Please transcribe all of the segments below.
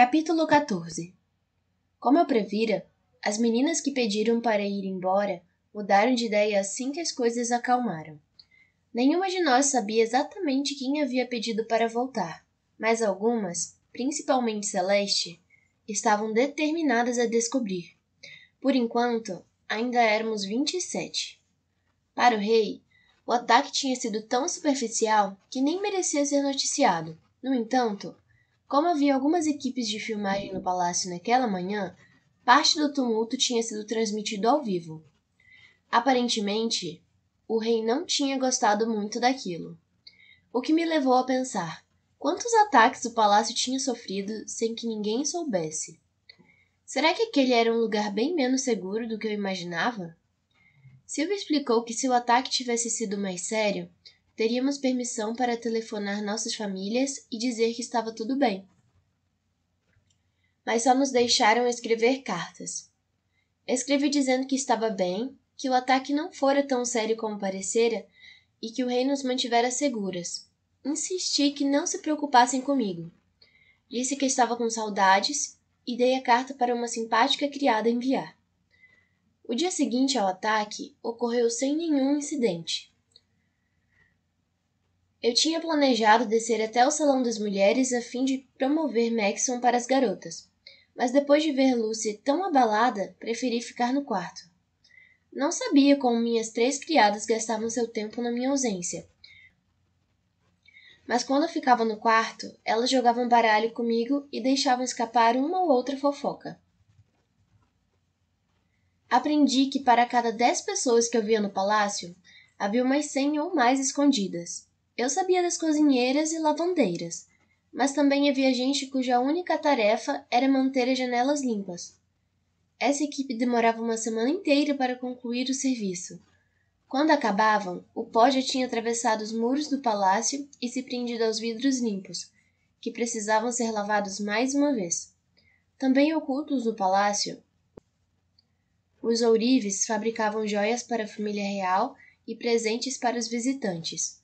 Capítulo 14 Como eu previra, as meninas que pediram para ir embora mudaram de ideia assim que as coisas acalmaram. Nenhuma de nós sabia exatamente quem havia pedido para voltar, mas algumas, principalmente Celeste, estavam determinadas a descobrir. Por enquanto, ainda éramos 27. Para o rei, o ataque tinha sido tão superficial que nem merecia ser noticiado. No entanto, como havia algumas equipes de filmagem no palácio naquela manhã, parte do tumulto tinha sido transmitido ao vivo. Aparentemente, o rei não tinha gostado muito daquilo. O que me levou a pensar: quantos ataques o palácio tinha sofrido sem que ninguém soubesse? Será que aquele era um lugar bem menos seguro do que eu imaginava? Silva explicou que se o ataque tivesse sido mais sério, Teríamos permissão para telefonar nossas famílias e dizer que estava tudo bem. Mas só nos deixaram escrever cartas. Escrevi dizendo que estava bem, que o ataque não fora tão sério como parecera e que o rei nos mantivera seguras. Insisti que não se preocupassem comigo. Disse que estava com saudades e dei a carta para uma simpática criada enviar. O dia seguinte ao ataque ocorreu sem nenhum incidente. Eu tinha planejado descer até o salão das mulheres a fim de promover Maxon para as garotas, mas depois de ver Lucy tão abalada, preferi ficar no quarto. Não sabia como minhas três criadas gastavam seu tempo na minha ausência. Mas quando eu ficava no quarto, elas jogavam baralho comigo e deixavam escapar uma ou outra fofoca. Aprendi que para cada dez pessoas que eu via no palácio, havia umas cem ou mais escondidas, eu sabia das cozinheiras e lavandeiras, mas também havia gente cuja única tarefa era manter as janelas limpas. Essa equipe demorava uma semana inteira para concluir o serviço. Quando acabavam, o pó já tinha atravessado os muros do palácio e se prendido aos vidros limpos, que precisavam ser lavados mais uma vez. Também ocultos no palácio, os ourives fabricavam joias para a família real e presentes para os visitantes.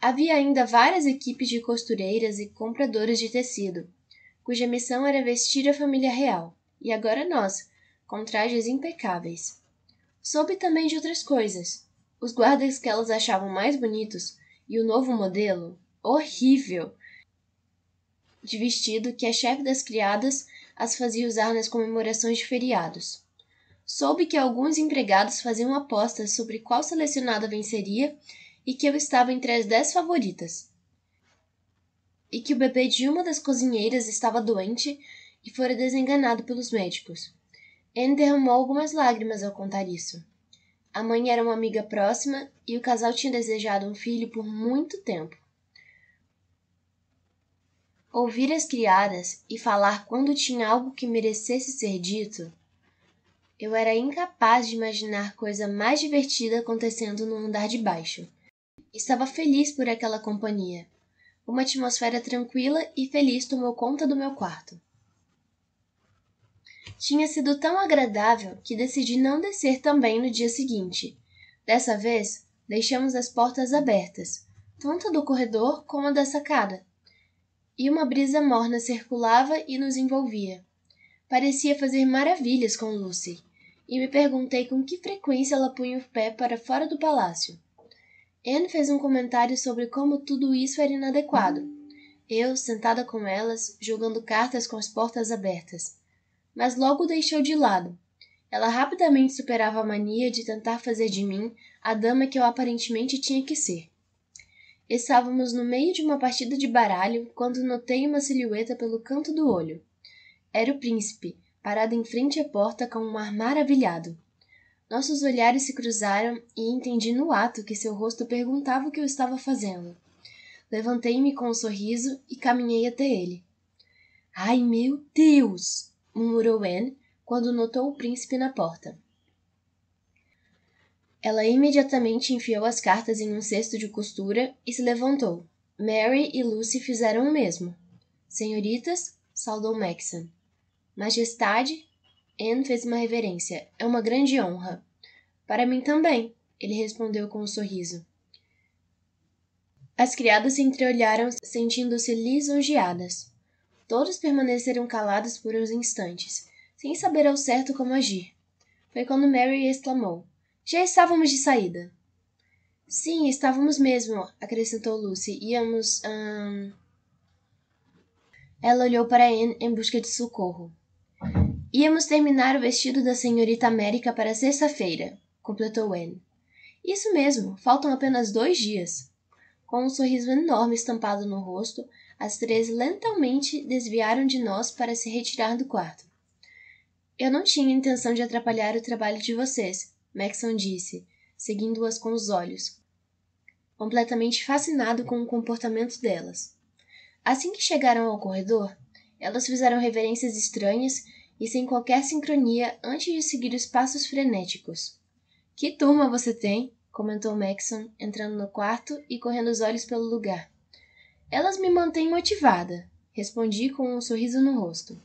Havia ainda várias equipes de costureiras e compradoras de tecido, cuja missão era vestir a família real, e agora nós, com trajes impecáveis. Soube também de outras coisas. Os guardas que elas achavam mais bonitos e o novo modelo, horrível, de vestido que a chefe das criadas as fazia usar nas comemorações de feriados. Soube que alguns empregados faziam apostas sobre qual selecionada venceria e que eu estava entre as dez favoritas. E que o bebê de uma das cozinheiras estava doente e fora desenganado pelos médicos. Anne derramou algumas lágrimas ao contar isso. A mãe era uma amiga próxima e o casal tinha desejado um filho por muito tempo. Ouvir as criadas e falar quando tinha algo que merecesse ser dito, eu era incapaz de imaginar coisa mais divertida acontecendo no andar de baixo. Estava feliz por aquela companhia. Uma atmosfera tranquila e feliz tomou conta do meu quarto. Tinha sido tão agradável que decidi não descer também no dia seguinte. Dessa vez, deixamos as portas abertas, tanto do corredor como a da sacada, e uma brisa morna circulava e nos envolvia. Parecia fazer maravilhas com Lucy, e me perguntei com que frequência ela punha o pé para fora do palácio. Anne fez um comentário sobre como tudo isso era inadequado. Eu, sentada com elas, jogando cartas com as portas abertas. Mas logo deixou de lado. Ela rapidamente superava a mania de tentar fazer de mim a dama que eu aparentemente tinha que ser. Estávamos no meio de uma partida de baralho quando notei uma silhueta pelo canto do olho. Era o príncipe, parado em frente à porta com um ar maravilhado. Nossos olhares se cruzaram e entendi no ato que seu rosto perguntava o que eu estava fazendo. Levantei-me com um sorriso e caminhei até ele. Ai, meu Deus! murmurou Anne quando notou o príncipe na porta. Ela imediatamente enfiou as cartas em um cesto de costura e se levantou. Mary e Lucy fizeram o mesmo. Senhoritas, saudou Maxon. Majestade, Anne fez uma reverência. É uma grande honra. Para mim também, ele respondeu com um sorriso. As criadas se entreolharam, sentindo-se lisonjeadas. Todos permaneceram calados por uns instantes, sem saber ao certo como agir. Foi quando Mary exclamou: Já estávamos de saída. Sim, estávamos mesmo, acrescentou Lucy. Íamos. Hum... Ela olhou para Anne em busca de socorro. Íamos terminar o vestido da senhorita América para sexta-feira, completou Anne. Isso mesmo, faltam apenas dois dias. Com um sorriso enorme estampado no rosto, as três lentamente desviaram de nós para se retirar do quarto. Eu não tinha intenção de atrapalhar o trabalho de vocês, Maxon disse, seguindo-as com os olhos, completamente fascinado com o comportamento delas. Assim que chegaram ao corredor, elas fizeram reverências estranhas e sem qualquer sincronia antes de seguir os passos frenéticos. Que turma você tem? comentou Maxon, entrando no quarto e correndo os olhos pelo lugar. Elas me mantêm motivada, respondi com um sorriso no rosto.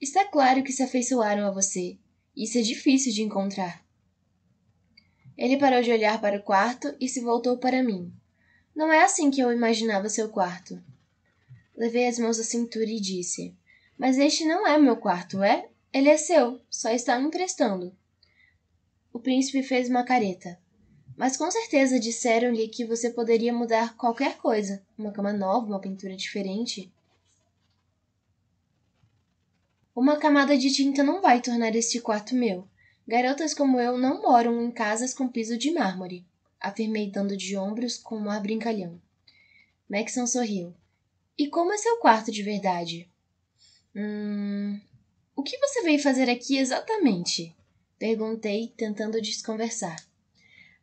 Está claro que se afeiçoaram a você. Isso é difícil de encontrar. Ele parou de olhar para o quarto e se voltou para mim. Não é assim que eu imaginava seu quarto. Levei as mãos à cintura e disse: mas este não é meu quarto, é? Ele é seu, só está me emprestando. O príncipe fez uma careta. Mas com certeza disseram-lhe que você poderia mudar qualquer coisa. Uma cama nova, uma pintura diferente. Uma camada de tinta não vai tornar este quarto meu. Garotas como eu não moram em casas com piso de mármore, afirmei dando de ombros com um ar brincalhão. Maxon sorriu. E como é seu quarto de verdade? Hum. O que você veio fazer aqui exatamente? Perguntei, tentando desconversar.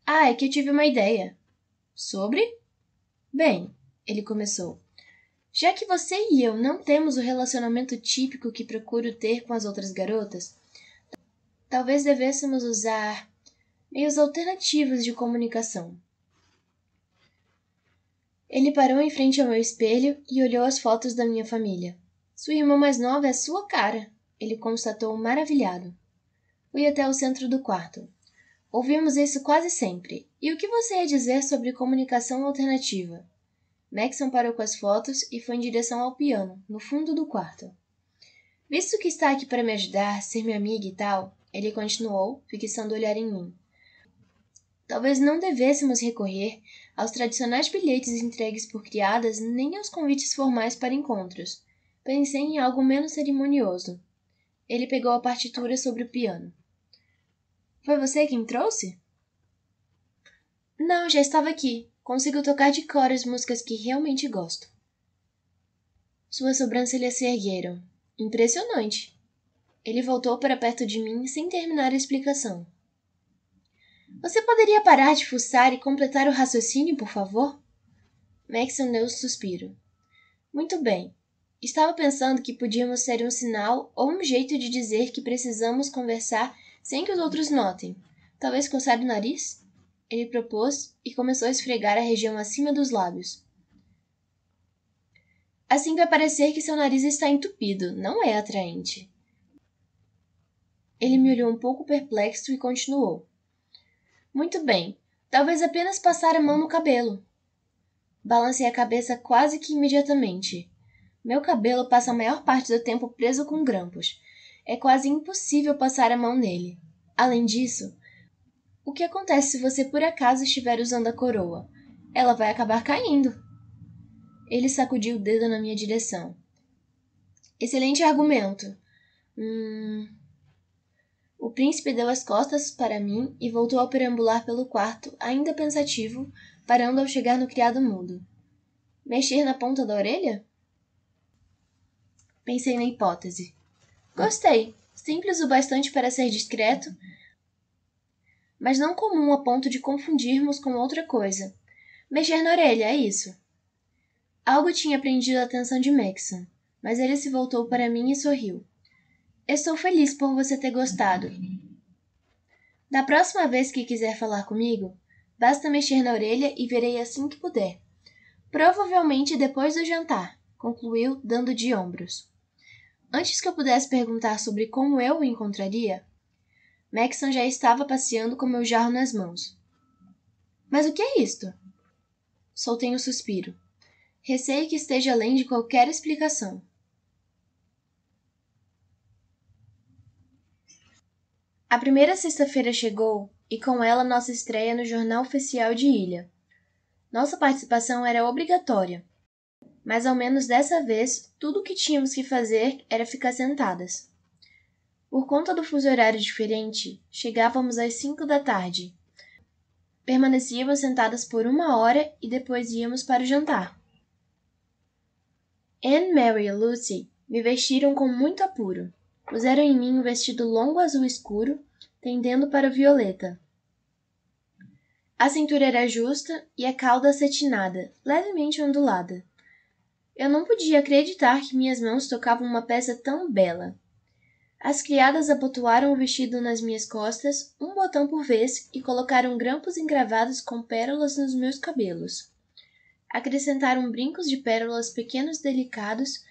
Ah, é que eu tive uma ideia. Sobre? Bem, ele começou. Já que você e eu não temos o relacionamento típico que procuro ter com as outras garotas, talvez devêssemos usar meios alternativos de comunicação. Ele parou em frente ao meu espelho e olhou as fotos da minha família. Sua irmã mais nova é sua cara, ele constatou maravilhado. Fui até o centro do quarto. Ouvimos isso quase sempre. E o que você ia dizer sobre comunicação alternativa? Maxon parou com as fotos e foi em direção ao piano, no fundo do quarto. Visto que está aqui para me ajudar, ser minha amiga e tal, ele continuou, fixando o olhar em mim. Talvez não devêssemos recorrer aos tradicionais bilhetes entregues por criadas nem aos convites formais para encontros. Pensei em algo menos cerimonioso. Ele pegou a partitura sobre o piano. Foi você quem trouxe? Não, já estava aqui. Consigo tocar de cor as músicas que realmente gosto. Suas sobrancelhas se ergueram. Impressionante. Ele voltou para perto de mim sem terminar a explicação. Você poderia parar de fuçar e completar o raciocínio, por favor? Max deu um suspiro. Muito bem. Estava pensando que podíamos ser um sinal ou um jeito de dizer que precisamos conversar sem que os outros notem. Talvez coçar o nariz? Ele propôs e começou a esfregar a região acima dos lábios. Assim vai parecer que seu nariz está entupido, não é atraente. Ele me olhou um pouco perplexo e continuou. Muito bem, talvez apenas passar a mão no cabelo. Balancei a cabeça quase que imediatamente. Meu cabelo passa a maior parte do tempo preso com grampos. É quase impossível passar a mão nele. Além disso, o que acontece se você por acaso estiver usando a coroa? Ela vai acabar caindo. Ele sacudiu o dedo na minha direção. Excelente argumento. Hum. O príncipe deu as costas para mim e voltou a perambular pelo quarto, ainda pensativo, parando ao chegar no criado mudo. Mexer na ponta da orelha? Pensei na hipótese. Gostei. Simples o bastante para ser discreto, mas não comum a ponto de confundirmos com outra coisa. Mexer na orelha, é isso. Algo tinha prendido a atenção de Maxon, mas ele se voltou para mim e sorriu. Estou feliz por você ter gostado. Da próxima vez que quiser falar comigo, basta mexer na orelha e verei assim que puder. Provavelmente depois do jantar, concluiu, dando de ombros. Antes que eu pudesse perguntar sobre como eu o encontraria, Maxon já estava passeando com meu jarro nas mãos. Mas o que é isto? Soltei um suspiro. Receio que esteja além de qualquer explicação. A primeira sexta-feira chegou e com ela nossa estreia no Jornal Oficial de Ilha. Nossa participação era obrigatória, mas ao menos dessa vez tudo o que tínhamos que fazer era ficar sentadas. Por conta do fuso horário diferente, chegávamos às cinco da tarde. Permanecíamos sentadas por uma hora e depois íamos para o jantar. Anne, Mary e Lucy me vestiram com muito apuro. Puseram em mim um vestido longo azul escuro, tendendo para o violeta. A cintura era justa e a cauda acetinada, levemente ondulada. Eu não podia acreditar que minhas mãos tocavam uma peça tão bela. As criadas abotoaram o vestido nas minhas costas, um botão por vez, e colocaram grampos engravados com pérolas nos meus cabelos. Acrescentaram brincos de pérolas pequenos delicados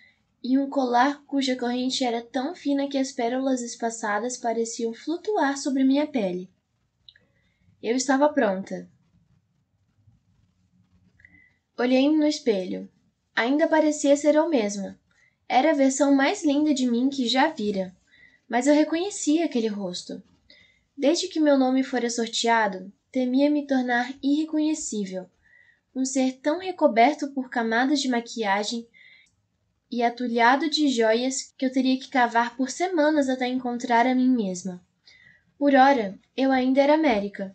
e um colar cuja corrente era tão fina que as pérolas espaçadas pareciam flutuar sobre minha pele. Eu estava pronta. olhei no espelho ainda parecia ser eu mesma. Era a versão mais linda de mim que já vira. Mas eu reconhecia aquele rosto. Desde que meu nome fora sorteado, temia me tornar irreconhecível. Um ser tão recoberto por camadas de maquiagem e atulhado de joias que eu teria que cavar por semanas até encontrar a mim mesma. Por ora, eu ainda era América.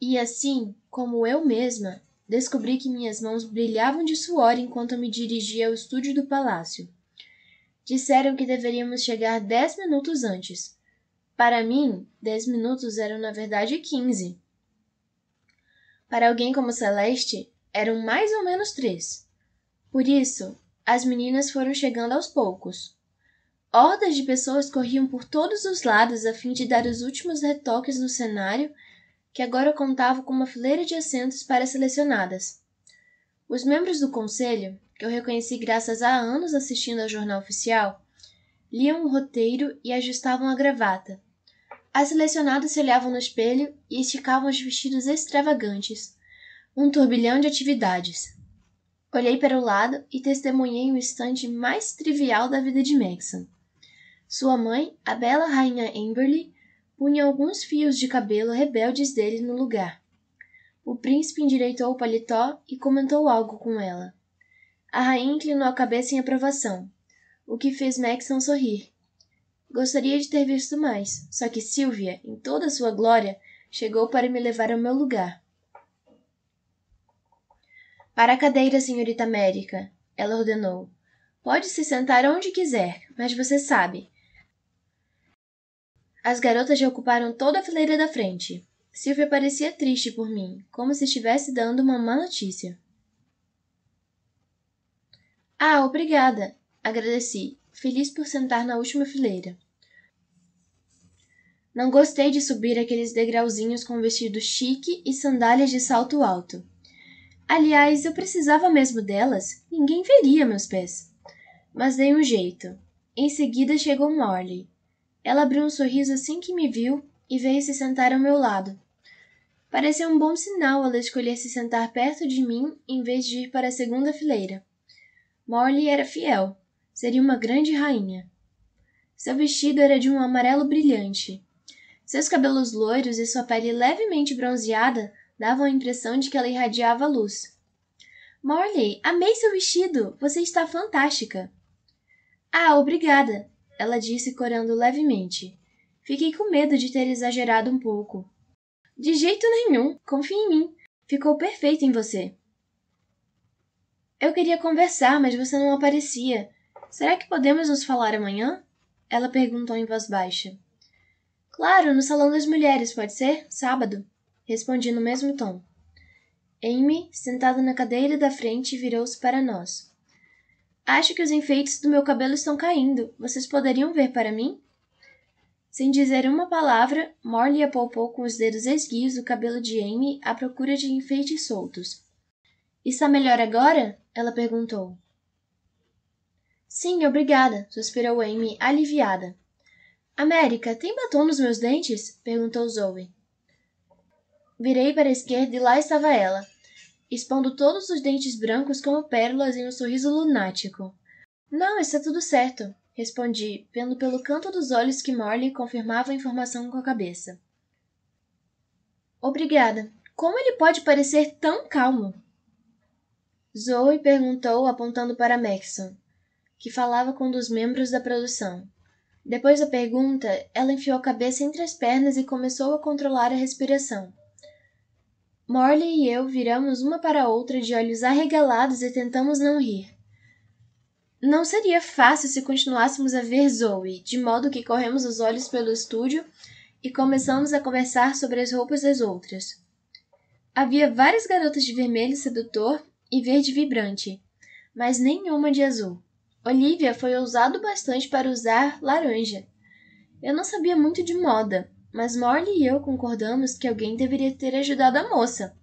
E assim, como eu mesma, Descobri que minhas mãos brilhavam de suor enquanto eu me dirigia ao estúdio do palácio. Disseram que deveríamos chegar dez minutos antes. Para mim, dez minutos eram na verdade quinze. Para alguém como Celeste, eram mais ou menos três. Por isso, as meninas foram chegando aos poucos. Hordas de pessoas corriam por todos os lados a fim de dar os últimos retoques no cenário que agora contava com uma fileira de assentos para selecionadas. Os membros do conselho, que eu reconheci graças a anos assistindo ao jornal oficial, liam o roteiro e ajustavam a gravata. As selecionadas se olhavam no espelho e esticavam os vestidos extravagantes. Um turbilhão de atividades. Olhei para o lado e testemunhei o instante mais trivial da vida de Maxon. Sua mãe, a bela rainha Amberley, punha alguns fios de cabelo rebeldes dele no lugar. O príncipe endireitou o paletó e comentou algo com ela. A rainha inclinou a cabeça em aprovação, o que fez Maxon sorrir. Gostaria de ter visto mais, só que Silvia, em toda a sua glória, chegou para me levar ao meu lugar. Para a cadeira, senhorita América, ela ordenou. Pode se sentar onde quiser, mas você sabe, as garotas já ocuparam toda a fileira da frente. Silvia parecia triste por mim, como se estivesse dando uma má notícia. Ah, obrigada! Agradeci, feliz por sentar na última fileira. Não gostei de subir aqueles degrauzinhos com vestido chique e sandálias de salto alto. Aliás, eu precisava mesmo delas, ninguém veria meus pés. Mas dei um jeito. Em seguida chegou Morley, ela abriu um sorriso assim que me viu e veio se sentar ao meu lado. Pareceu um bom sinal ela escolher se sentar perto de mim em vez de ir para a segunda fileira. Morley era fiel. Seria uma grande rainha. Seu vestido era de um amarelo brilhante. Seus cabelos loiros e sua pele levemente bronzeada davam a impressão de que ela irradiava luz. Morley, amei seu vestido! Você está fantástica! Ah, obrigada! ela disse corando levemente. Fiquei com medo de ter exagerado um pouco. De jeito nenhum, confie em mim. Ficou perfeito em você. Eu queria conversar, mas você não aparecia. Será que podemos nos falar amanhã? Ela perguntou em voz baixa. Claro, no Salão das Mulheres, pode ser? Sábado. Respondi no mesmo tom. Amy, sentada na cadeira da frente, virou-se para nós. Acho que os enfeites do meu cabelo estão caindo. Vocês poderiam ver para mim? Sem dizer uma palavra, Morley apalpou com os dedos esguios o cabelo de Amy à procura de enfeites soltos. Está melhor agora? Ela perguntou. Sim, obrigada, suspirou Amy, aliviada. América, tem batom nos meus dentes? perguntou Zoe. Virei para a esquerda e lá estava ela, expondo todos os dentes brancos como pérolas em um sorriso lunático. Não, está tudo certo, respondi, vendo pelo canto dos olhos que Morley confirmava a informação com a cabeça. Obrigada. Como ele pode parecer tão calmo? Zoe perguntou, apontando para Maxon, que falava com um dos membros da produção. Depois da pergunta, ela enfiou a cabeça entre as pernas e começou a controlar a respiração. Morley e eu viramos uma para a outra de olhos arregalados e tentamos não rir. Não seria fácil se continuássemos a ver Zoe, de modo que corremos os olhos pelo estúdio e começamos a conversar sobre as roupas das outras. Havia várias garotas de vermelho sedutor e verde vibrante, mas nenhuma de azul. Olivia foi ousado bastante para usar laranja. Eu não sabia muito de moda, mas Morley e eu concordamos que alguém deveria ter ajudado a moça.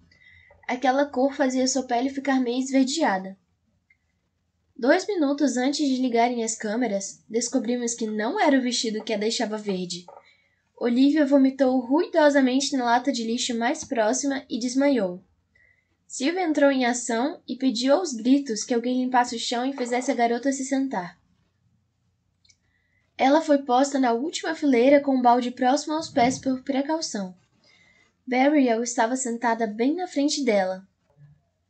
Aquela cor fazia sua pele ficar meio esverdeada. Dois minutos antes de ligarem as câmeras, descobrimos que não era o vestido que a deixava verde. Olivia vomitou ruidosamente na lata de lixo mais próxima e desmaiou. Silvia entrou em ação e pediu aos gritos que alguém limpasse o chão e fizesse a garota se sentar. Ela foi posta na última fileira com o um balde próximo aos pés por precaução. Burial estava sentada bem na frente dela.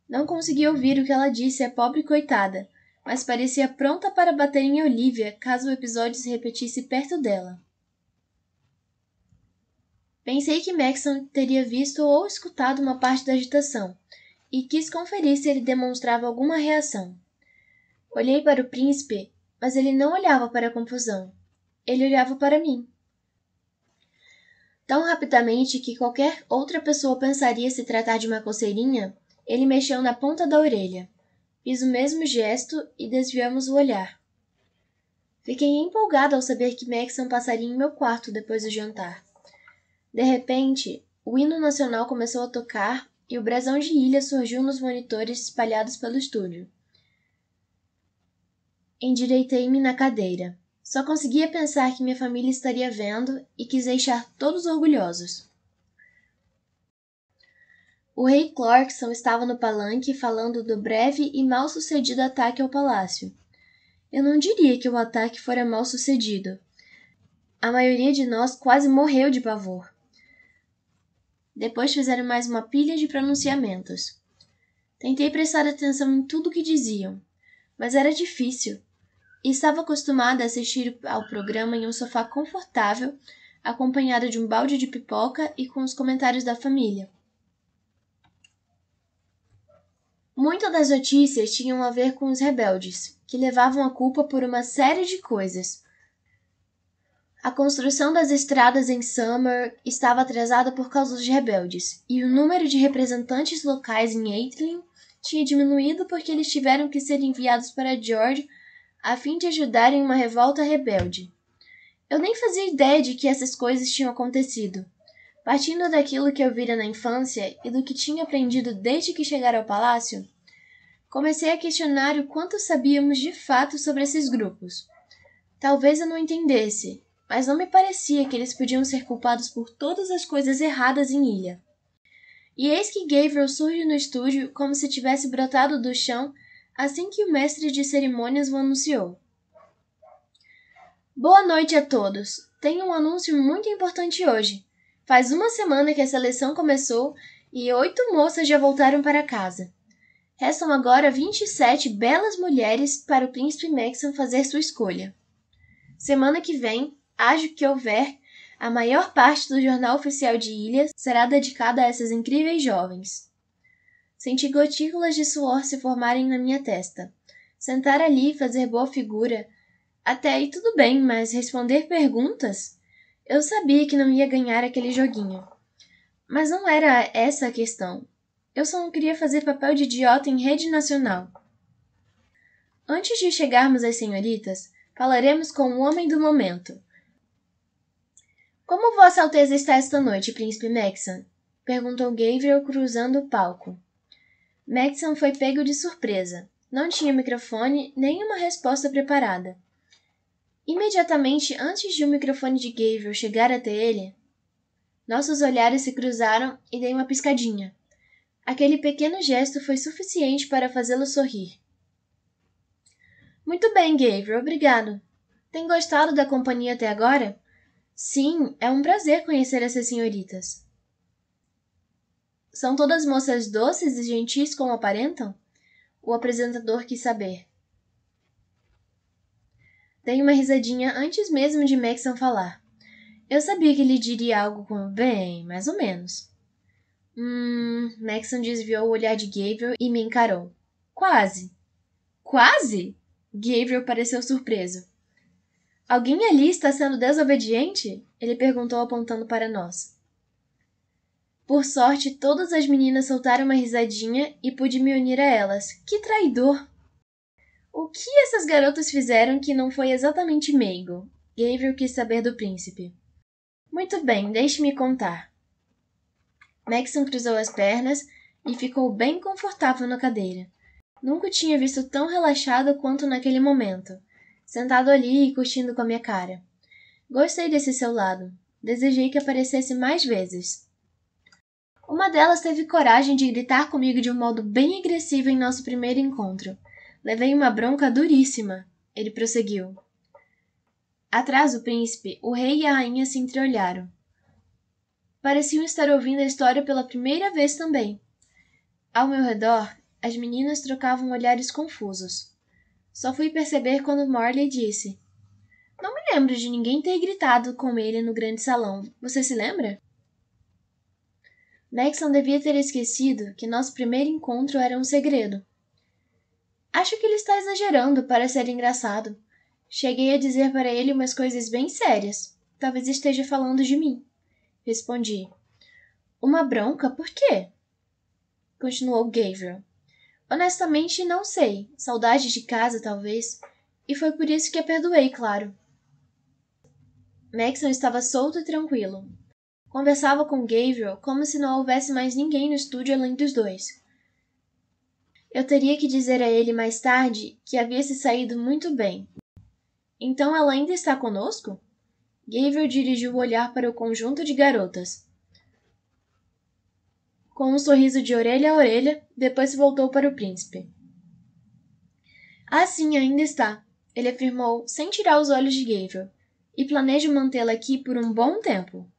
Não consegui ouvir o que ela disse à é pobre coitada, mas parecia pronta para bater em Olivia caso o episódio se repetisse perto dela. Pensei que Maxon teria visto ou escutado uma parte da agitação, e quis conferir se ele demonstrava alguma reação. Olhei para o príncipe, mas ele não olhava para a confusão. Ele olhava para mim. Tão rapidamente que qualquer outra pessoa pensaria se tratar de uma coceirinha, ele mexeu na ponta da orelha. Fiz o mesmo gesto e desviamos o olhar. Fiquei empolgada ao saber que Maxon passaria em meu quarto depois do jantar. De repente, o hino nacional começou a tocar e o brasão de ilha surgiu nos monitores espalhados pelo estúdio. Endireitei-me na cadeira. Só conseguia pensar que minha família estaria vendo e quis deixar todos orgulhosos. O rei Clarkson estava no palanque falando do breve e mal sucedido ataque ao palácio. Eu não diria que o ataque fora mal sucedido. A maioria de nós quase morreu de pavor. Depois fizeram mais uma pilha de pronunciamentos. Tentei prestar atenção em tudo o que diziam, mas era difícil estava acostumada a assistir ao programa em um sofá confortável, acompanhada de um balde de pipoca e com os comentários da família. Muitas das notícias tinham a ver com os rebeldes, que levavam a culpa por uma série de coisas. A construção das estradas em Summer estava atrasada por causa dos rebeldes, e o número de representantes locais em Aitlin tinha diminuído porque eles tiveram que ser enviados para George a fim de ajudar em uma revolta rebelde. Eu nem fazia ideia de que essas coisas tinham acontecido. Partindo daquilo que eu vira na infância e do que tinha aprendido desde que chegara ao palácio, comecei a questionar o quanto sabíamos de fato sobre esses grupos. Talvez eu não entendesse, mas não me parecia que eles podiam ser culpados por todas as coisas erradas em Ilha. E eis que Gabriel surge no estúdio como se tivesse brotado do chão assim que o mestre de cerimônias o anunciou. Boa noite a todos. Tenho um anúncio muito importante hoje. Faz uma semana que a seleção começou e oito moças já voltaram para casa. Restam agora 27 belas mulheres para o príncipe Maxon fazer sua escolha. Semana que vem, haja o que houver, a maior parte do jornal oficial de Ilhas será dedicada a essas incríveis jovens. Senti gotículas de suor se formarem na minha testa. Sentar ali e fazer boa figura. Até aí tudo bem, mas responder perguntas? Eu sabia que não ia ganhar aquele joguinho. Mas não era essa a questão. Eu só não queria fazer papel de idiota em rede nacional. Antes de chegarmos às senhoritas, falaremos com o homem do momento. Como Vossa Alteza está esta noite, Príncipe Maxon perguntou Gabriel cruzando o palco. Madison foi pego de surpresa. Não tinha microfone nem uma resposta preparada. Imediatamente antes de o microfone de Gabriel chegar até ele, nossos olhares se cruzaram e dei uma piscadinha. Aquele pequeno gesto foi suficiente para fazê-lo sorrir. Muito bem, Gabriel, obrigado. Tem gostado da companhia até agora? Sim, é um prazer conhecer essas senhoritas. São todas moças doces e gentis como aparentam? O apresentador quis saber. Dei uma risadinha antes mesmo de Maxon falar. Eu sabia que ele diria algo com bem, mais ou menos. Hum. Maxon desviou o olhar de Gabriel e me encarou. Quase. Quase? Gabriel pareceu surpreso. Alguém ali está sendo desobediente? Ele perguntou apontando para nós. Por sorte, todas as meninas soltaram uma risadinha e pude me unir a elas. Que traidor! O que essas garotas fizeram que não foi exatamente meigo? Gabriel quis saber do príncipe. Muito bem, deixe-me contar. Maxon cruzou as pernas e ficou bem confortável na cadeira. Nunca o tinha visto tão relaxado quanto naquele momento, sentado ali e curtindo com a minha cara. Gostei desse seu lado. Desejei que aparecesse mais vezes. Uma delas teve coragem de gritar comigo de um modo bem agressivo em nosso primeiro encontro. Levei uma bronca duríssima. Ele prosseguiu. Atrás do príncipe, o rei e a rainha se entreolharam. Pareciam estar ouvindo a história pela primeira vez também. Ao meu redor, as meninas trocavam olhares confusos. Só fui perceber quando Morley disse: Não me lembro de ninguém ter gritado com ele no grande salão. Você se lembra? Max não devia ter esquecido que nosso primeiro encontro era um segredo. Acho que ele está exagerando para ser engraçado. Cheguei a dizer para ele umas coisas bem sérias. Talvez esteja falando de mim. Respondi. Uma bronca, por quê? Continuou Gabriel. Honestamente, não sei. Saudade de casa, talvez. E foi por isso que a perdoei, claro. Maxon estava solto e tranquilo, Conversava com Gabriel como se não houvesse mais ninguém no estúdio além dos dois. Eu teria que dizer a ele mais tarde que havia se saído muito bem. Então ela ainda está conosco? Gabriel dirigiu o olhar para o conjunto de garotas. Com um sorriso de orelha a orelha, depois voltou para o príncipe. Ah, sim, ainda está, ele afirmou, sem tirar os olhos de Gabriel, e planejo mantê-la aqui por um bom tempo.